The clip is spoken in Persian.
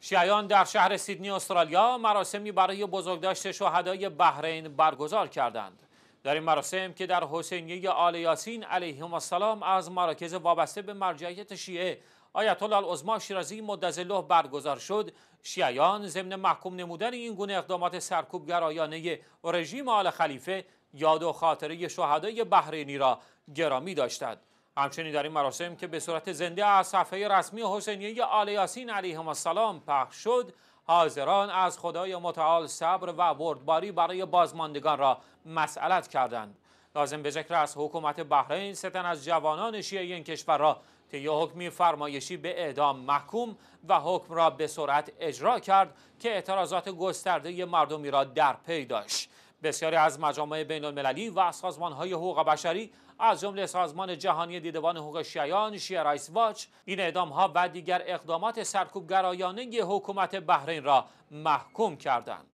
شیعیان در شهر سیدنی استرالیا مراسمی برای بزرگداشت شهدای بحرین برگزار کردند در این مراسم که در حسینیه آل یاسین علیهم السلام از مراکز وابسته به مرجعیت شیعه آیت الله العظما شیرازی مدظله برگزار شد شیعیان ضمن محکوم نمودن این گونه اقدامات سرکوبگرایانه رژیم آل خلیفه یاد و خاطره شهدای بحرینی را گرامی داشتند همچنین در این مراسم که به صورت زنده از صفحه رسمی حسینیه آل یاسین علیهم السلام پخش شد حاضران از خدای متعال صبر و بردباری برای بازماندگان را مسئلت کردند لازم به ذکر است حکومت بحرین ستن از جوانان شیعه این کشور را طی حکمی فرمایشی به اعدام محکوم و حکم را به سرعت اجرا کرد که اعتراضات گسترده مردمی را در پی داشت بسیاری از مجامع بین المللی و سازمان های حقوق بشری از جمله سازمان جهانی دیدبان حقوق شیعان، شیعه رایس واچ این اعدام ها و دیگر اقدامات سرکوبگرایانه حکومت بحرین را محکوم کردند